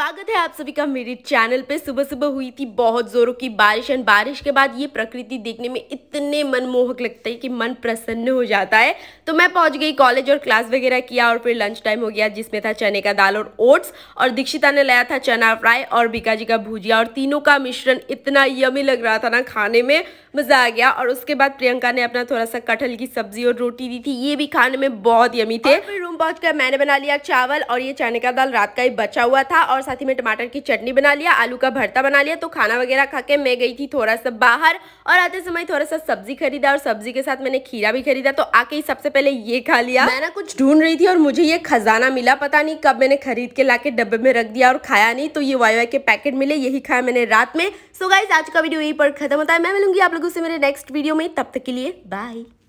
स्वागत है आप सभी का मेरे चैनल पे सुबह सुबह हुई थी बहुत ज़ोरों की बारिश एंड बारिश के बाद ये प्रकृति देखने में इतने मनमोहक लगता है कि मन प्रसन्न हो जाता है तो मैं पहुंच गई कॉलेज और क्लास वगैरह किया और फिर लंच टाइम हो गया जिसमें था चने का दाल और ओट्स और दीक्षिता ने लाया था चना फ्राई और बीकाजी का भुजिया और तीनों का मिश्रण इतना यमी लग रहा था ना खाने में मज़ा आ गया और उसके बाद प्रियंका ने अपना थोड़ा सा कटहल की सब्जी और रोटी दी थी ये भी खाने में बहुत यमी थे पहुँच मैंने बना लिया चावल और ये चने का दाल रात का ही बचा हुआ था और साथ ही में टमाटर की चटनी बना लिया आलू का भरता बना लिया तो खाना वगैरह खा के मैं गई थी थोड़ा सा बाहर और आते समय थोड़ा सा सब्जी खरीदा और सब्जी के साथ मैंने खीरा भी खरीदा तो आके ही सबसे पहले ये खा लिया मैं ना कुछ ढूंढ रही थी और मुझे ये खजाना मिला पता नहीं कब मैंने खरीद के ला डब्बे में रख दिया और खाया नहीं तो ये वाई वाई के पैकेट मिले यही खाया मैंने रात में सो गाइज आज का वीडियो यही पर खत्म होता है मैं मिलूंगी आप लोगों से मेरे नेक्स्ट वीडियो में तब तक के लिए बाय